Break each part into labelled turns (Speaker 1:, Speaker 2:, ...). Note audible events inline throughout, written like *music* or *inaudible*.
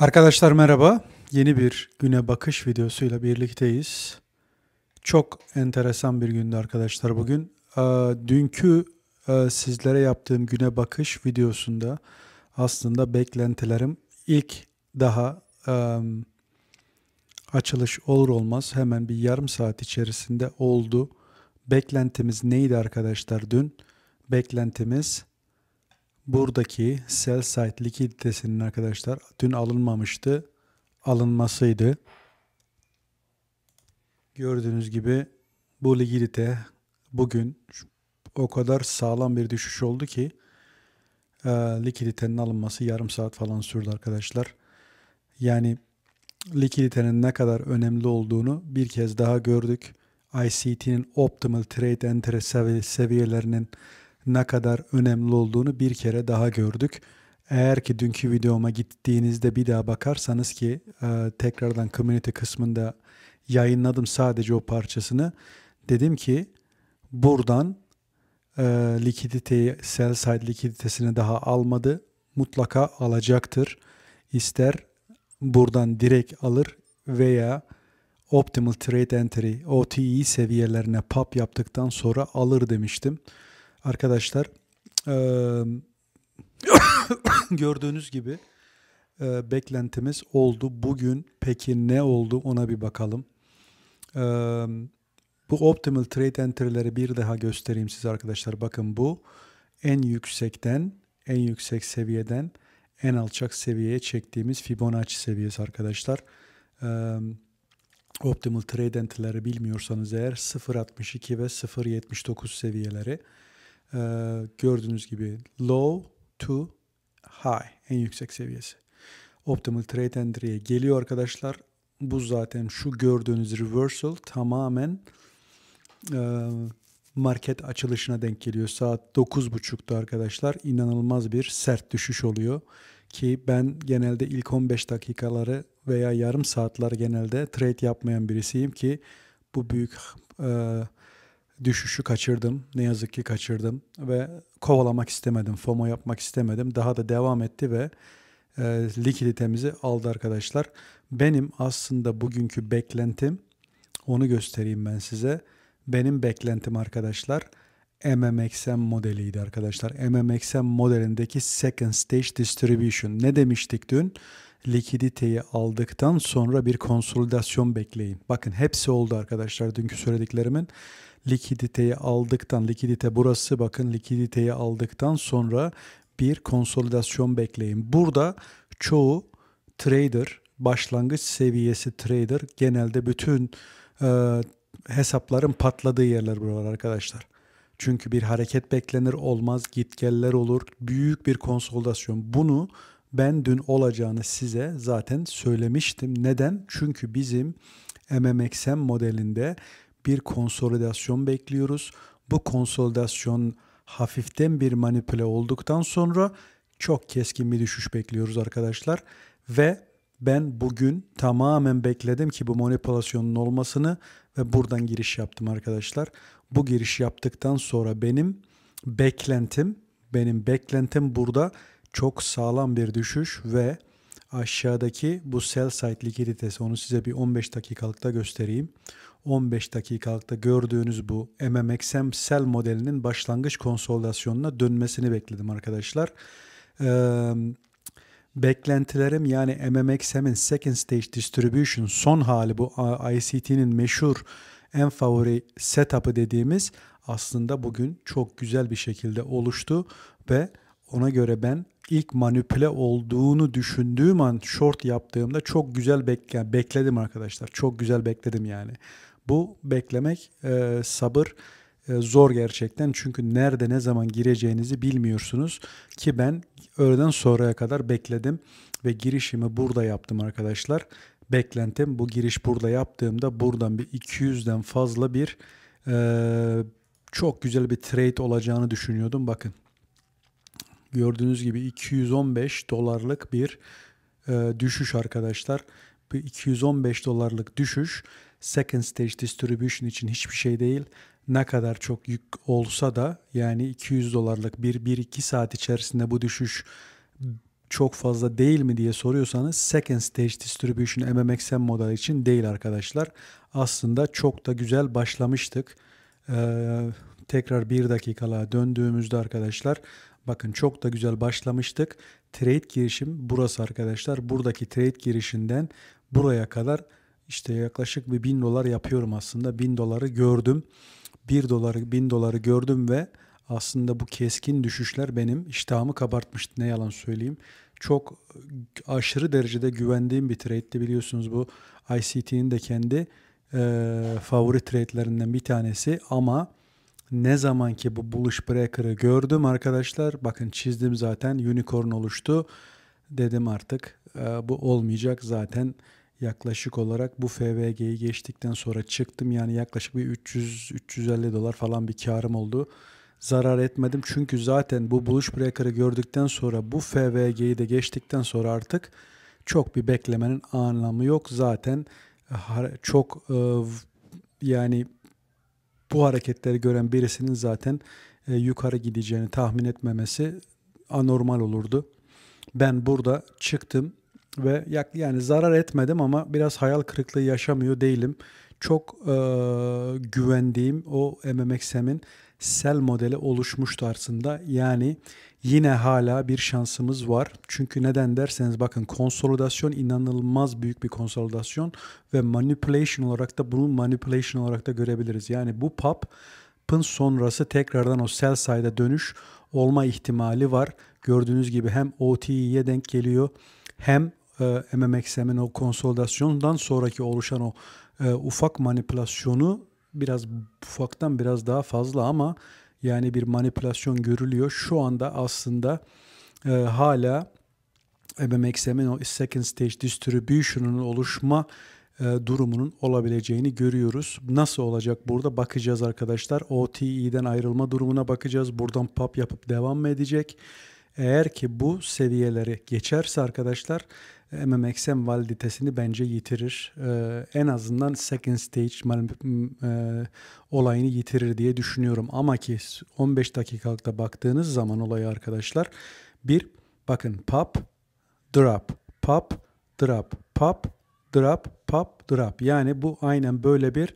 Speaker 1: Arkadaşlar merhaba. Yeni bir güne bakış videosuyla birlikteyiz. Çok enteresan bir gündü arkadaşlar bugün. Ee, dünkü e, sizlere yaptığım güne bakış videosunda aslında beklentilerim ilk daha e, açılış olur olmaz hemen bir yarım saat içerisinde oldu. Beklentimiz neydi arkadaşlar dün? Beklentimiz buradaki sell side likiditesinin arkadaşlar dün alınmamıştı. Alınmasıydı. Gördüğünüz gibi bu likidite bugün o kadar sağlam bir düşüş oldu ki e, likiditenin alınması yarım saat falan sürdü arkadaşlar. Yani likiditenin ne kadar önemli olduğunu bir kez daha gördük. ICT'nin optimal trade entry seviyelerinin ne kadar önemli olduğunu bir kere daha gördük. Eğer ki dünkü videoma gittiğinizde bir daha bakarsanız ki e, tekrardan community kısmında yayınladım sadece o parçasını. Dedim ki buradan e, likiditeyi, sell side likiditesini daha almadı. Mutlaka alacaktır. İster buradan direkt alır veya Optimal Trade Entry OTE seviyelerine pop yaptıktan sonra alır demiştim arkadaşlar e, *coughs* gördüğünüz gibi e, beklentimiz oldu. Bugün peki ne oldu ona bir bakalım. E, bu optimal trade enterleri bir daha göstereyim size arkadaşlar. Bakın bu en yüksekten en yüksek seviyeden en alçak seviyeye çektiğimiz Fibonacci seviyesi arkadaşlar. Ee, optimal trade enterleri bilmiyorsanız eğer 0.62 ve 0.79 seviyeleri e, gördüğünüz gibi low to high en yüksek seviyesi. Optimal trade entry'e geliyor arkadaşlar. Bu zaten şu gördüğünüz reversal tamamen e, market açılışına denk geliyor. Saat 9.30'da arkadaşlar inanılmaz bir sert düşüş oluyor. Ki ben genelde ilk 15 dakikaları veya yarım saatler genelde trade yapmayan birisiyim ki bu büyük e, düşüşü kaçırdım. Ne yazık ki kaçırdım ve kovalamak istemedim. FOMO yapmak istemedim. Daha da devam etti ve e, likiditemizi aldı arkadaşlar. Benim aslında bugünkü beklentim onu göstereyim ben size. Benim beklentim arkadaşlar MMXM modeliydi arkadaşlar. MMXM modelindeki second stage distribution. Ne demiştik dün? likiditeyi aldıktan sonra bir konsolidasyon bekleyin. Bakın hepsi oldu arkadaşlar dünkü söylediklerimin. Likiditeyi aldıktan, likidite burası bakın likiditeyi aldıktan sonra bir konsolidasyon bekleyin. Burada çoğu trader, başlangıç seviyesi trader genelde bütün e, hesapların patladığı yerler buralar arkadaşlar. Çünkü bir hareket beklenir olmaz, gitgeller olur, büyük bir konsolidasyon. Bunu ben dün olacağını size zaten söylemiştim. Neden? Çünkü bizim MMXM modelinde bir konsolidasyon bekliyoruz. Bu konsolidasyon hafiften bir manipüle olduktan sonra çok keskin bir düşüş bekliyoruz arkadaşlar. Ve ben bugün tamamen bekledim ki bu manipülasyonun olmasını ve buradan giriş yaptım arkadaşlar. Bu giriş yaptıktan sonra benim beklentim, benim beklentim burada çok sağlam bir düşüş ve aşağıdaki bu sell side likiditesi onu size bir 15 dakikalıkta göstereyim. 15 dakikalıkta gördüğünüz bu MMXM sell modelinin başlangıç konsolidasyonuna dönmesini bekledim arkadaşlar. Ee, beklentilerim yani MMXM'in second stage distribution son hali bu ICT'nin meşhur en favori setup'ı dediğimiz aslında bugün çok güzel bir şekilde oluştu ve ona göre ben ilk manipüle olduğunu düşündüğüm an short yaptığımda çok güzel bekle, bekledim arkadaşlar. Çok güzel bekledim yani. Bu beklemek e, sabır e, zor gerçekten. Çünkü nerede ne zaman gireceğinizi bilmiyorsunuz ki ben öğleden sonraya kadar bekledim ve girişimi burada yaptım arkadaşlar. Beklentim bu giriş burada yaptığımda buradan bir 200'den fazla bir e, çok güzel bir trade olacağını düşünüyordum. Bakın Gördüğünüz gibi 215 dolarlık bir e, düşüş arkadaşlar. Bu 215 dolarlık düşüş second stage distribution için hiçbir şey değil. Ne kadar çok yük olsa da yani 200 dolarlık bir 1-2 saat içerisinde bu düşüş çok fazla değil mi diye soruyorsanız second stage distribution MMXM modeli için değil arkadaşlar. Aslında çok da güzel başlamıştık. Ee, tekrar bir dakikalığa döndüğümüzde arkadaşlar Bakın çok da güzel başlamıştık. Trade girişim burası arkadaşlar. Buradaki trade girişinden buraya kadar işte yaklaşık bir 1000 dolar yapıyorum aslında. 1000 doları gördüm. 1 doları 1000 doları gördüm ve aslında bu keskin düşüşler benim iştahımı kabartmıştı ne yalan söyleyeyim. Çok aşırı derecede güvendiğim bir trade'di biliyorsunuz bu ICT'nin de kendi e, favori trade'lerinden bir tanesi ama ne zaman ki bu buluş Breaker'ı gördüm arkadaşlar bakın çizdim zaten unicorn oluştu. Dedim artık e, bu olmayacak zaten yaklaşık olarak bu FVG'yi geçtikten sonra çıktım. Yani yaklaşık bir 300-350 dolar falan bir karım oldu. Zarar etmedim çünkü zaten bu buluş Breaker'ı gördükten sonra bu FVG'yi de geçtikten sonra artık çok bir beklemenin anlamı yok. Zaten e, çok e, yani bu hareketleri gören birisinin zaten e, yukarı gideceğini tahmin etmemesi anormal olurdu. Ben burada çıktım ve yani zarar etmedim ama biraz hayal kırıklığı yaşamıyor değilim. Çok e, güvendiğim o MMXM'in sel modeli oluşmuştu aslında. Yani yine hala bir şansımız var. Çünkü neden derseniz bakın konsolidasyon inanılmaz büyük bir konsolidasyon ve manipulation olarak da bunu manipulation olarak da görebiliriz. Yani bu pub'ın sonrası tekrardan o sell side'a dönüş olma ihtimali var. Gördüğünüz gibi hem OTE'ye denk geliyor hem e, MMXM'in o konsolidasyondan sonraki oluşan o e, ufak manipülasyonu biraz ufaktan biraz daha fazla ama yani bir manipülasyon görülüyor. Şu anda aslında e, hala MMXM'in o second stage distribution'un oluşma e, durumunun olabileceğini görüyoruz. Nasıl olacak burada bakacağız arkadaşlar. OTE'den ayrılma durumuna bakacağız. Buradan pop yapıp devam mı edecek? Eğer ki bu seviyeleri geçerse arkadaşlar MMXM validitesini bence yitirir. Ee, en azından second stage e, olayını yitirir diye düşünüyorum. Ama ki 15 dakikalıkta baktığınız zaman olayı arkadaşlar bir bakın pop drop pop drop pop drop pop drop yani bu aynen böyle bir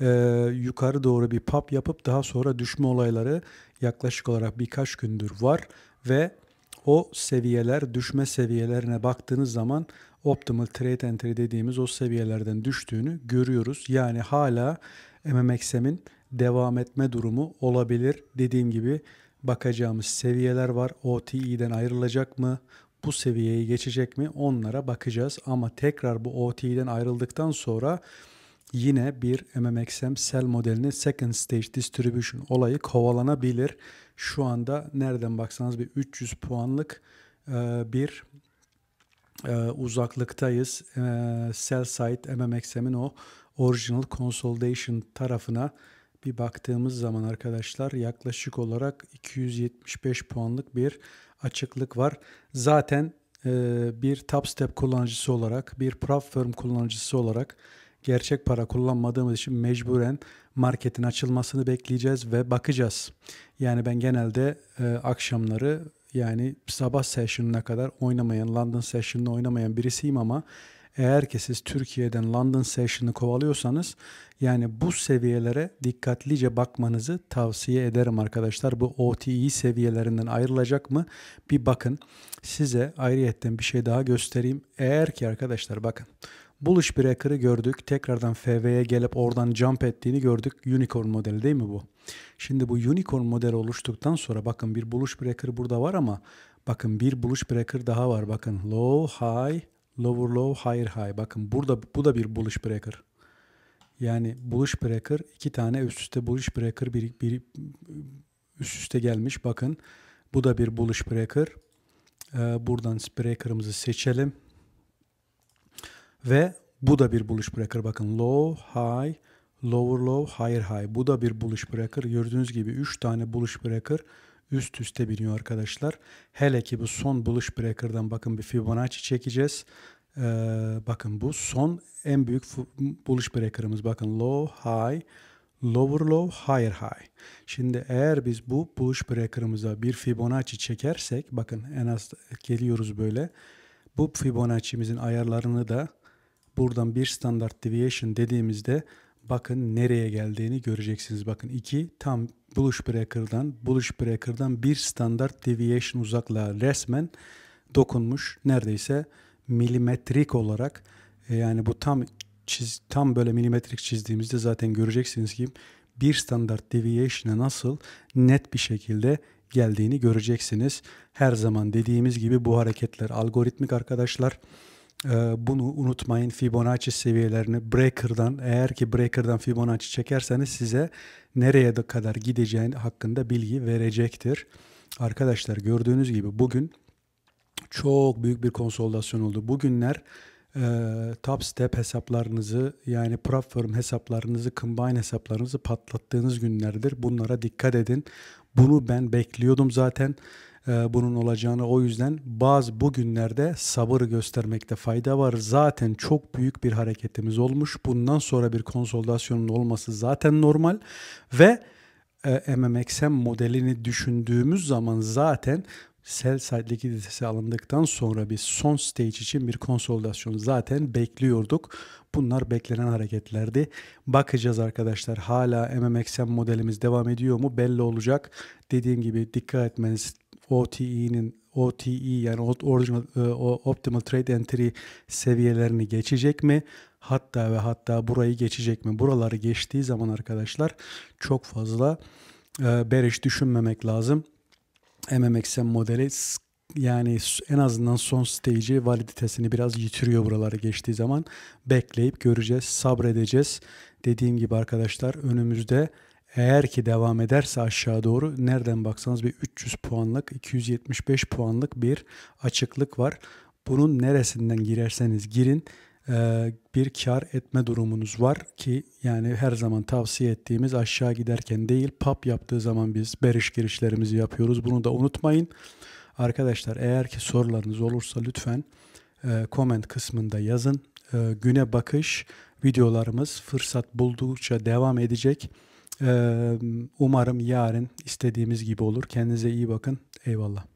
Speaker 1: e, yukarı doğru bir pop yapıp daha sonra düşme olayları yaklaşık olarak birkaç gündür var ve o seviyeler, düşme seviyelerine baktığınız zaman optimal trade entry dediğimiz o seviyelerden düştüğünü görüyoruz. Yani hala MMXM'in devam etme durumu olabilir. Dediğim gibi bakacağımız seviyeler var. OTE'den ayrılacak mı? Bu seviyeyi geçecek mi? Onlara bakacağız. Ama tekrar bu OTE'den ayrıldıktan sonra yine bir MMXM sell modelinin second stage distribution olayı kovalanabilir. Şu anda nereden baksanız bir 300 puanlık e, bir e, uzaklıktayız. Sell e, side MMXM'in o original consolidation tarafına bir baktığımız zaman arkadaşlar yaklaşık olarak 275 puanlık bir açıklık var. Zaten bir top step kullanıcısı olarak, bir prop firm kullanıcısı olarak gerçek para kullanmadığımız için mecburen marketin açılmasını bekleyeceğiz ve bakacağız. Yani ben genelde e, akşamları yani sabah session'ına kadar oynamayan, London session'ını oynamayan birisiyim ama eğer ki siz Türkiye'den London session'ı kovalıyorsanız yani bu seviyelere dikkatlice bakmanızı tavsiye ederim arkadaşlar. Bu OTE seviyelerinden ayrılacak mı? Bir bakın. Size ayrıyetten bir şey daha göstereyim. Eğer ki arkadaşlar bakın Bullish Breaker'ı gördük. Tekrardan FV'ye gelip oradan jump ettiğini gördük. Unicorn modeli değil mi bu? Şimdi bu unicorn modeli oluştuktan sonra bakın bir bullish breaker burada var ama bakın bir bullish breaker daha var. Bakın low, high, lower low, higher high. Bakın burada bu da bir bullish breaker. Yani bullish breaker iki tane üst üste bullish breaker bir, bir üst üste gelmiş. Bakın bu da bir bullish breaker. Ee, buradan breaker'ımızı seçelim. Ve bu da bir buluş bırakır. Bakın low, high, lower low, higher high. Bu da bir buluş bırakır. Gördüğünüz gibi 3 tane buluş bırakır üst üste biniyor arkadaşlar. Hele ki bu son buluş breaker'dan bakın bir Fibonacci çekeceğiz. Ee, bakın bu son en büyük buluş breaker'ımız. Bakın low, high, lower low, higher high. Şimdi eğer biz bu buluş breaker'ımıza bir Fibonacci çekersek bakın en az geliyoruz böyle. Bu Fibonacci'mizin ayarlarını da Buradan bir standart deviation dediğimizde bakın nereye geldiğini göreceksiniz. Bakın 2 tam Bullish Breaker'dan Bullish Breaker'dan bir standart deviation uzakla resmen dokunmuş. Neredeyse milimetrik olarak e, yani bu tam çiz, tam böyle milimetrik çizdiğimizde zaten göreceksiniz ki bir standart deviation'a nasıl net bir şekilde geldiğini göreceksiniz. Her zaman dediğimiz gibi bu hareketler algoritmik arkadaşlar. Ee, bunu unutmayın Fibonacci seviyelerini Breaker'dan eğer ki Breaker'dan Fibonacci çekerseniz size nereye kadar gideceğin hakkında bilgi verecektir. Arkadaşlar gördüğünüz gibi bugün çok büyük bir konsolidasyon oldu. Bugünler e, top step hesaplarınızı yani prop hesaplarınızı, combine hesaplarınızı patlattığınız günlerdir. Bunlara dikkat edin. Bunu ben bekliyordum zaten e, bunun olacağını. O yüzden bazı bu günlerde sabır göstermekte fayda var. Zaten çok büyük bir hareketimiz olmuş. Bundan sonra bir konsolidasyonun olması zaten normal ve e, MMXM modelini düşündüğümüz zaman zaten sell side likiditesi alındıktan sonra bir son stage için bir konsolidasyon zaten bekliyorduk. Bunlar beklenen hareketlerdi. Bakacağız arkadaşlar hala MMXM modelimiz devam ediyor mu belli olacak. Dediğim gibi dikkat etmeniz OTE'nin OTE yani original, e, Optimal Trade Entry seviyelerini geçecek mi? Hatta ve hatta burayı geçecek mi? Buraları geçtiği zaman arkadaşlar çok fazla e, bearish düşünmemek lazım. MMXM modeli yani en azından son stage'i validitesini biraz yitiriyor buraları geçtiği zaman. Bekleyip göreceğiz, sabredeceğiz. Dediğim gibi arkadaşlar önümüzde eğer ki devam ederse aşağı doğru nereden baksanız bir 300 puanlık, 275 puanlık bir açıklık var. Bunun neresinden girerseniz girin ee, bir kar etme durumunuz var ki yani her zaman tavsiye ettiğimiz aşağı giderken değil pap yaptığı zaman biz beriş girişlerimizi yapıyoruz. Bunu da unutmayın. Arkadaşlar eğer ki sorularınız olursa lütfen e, comment kısmında yazın. E, güne bakış videolarımız fırsat buldukça devam edecek. E, umarım yarın istediğimiz gibi olur. Kendinize iyi bakın. Eyvallah.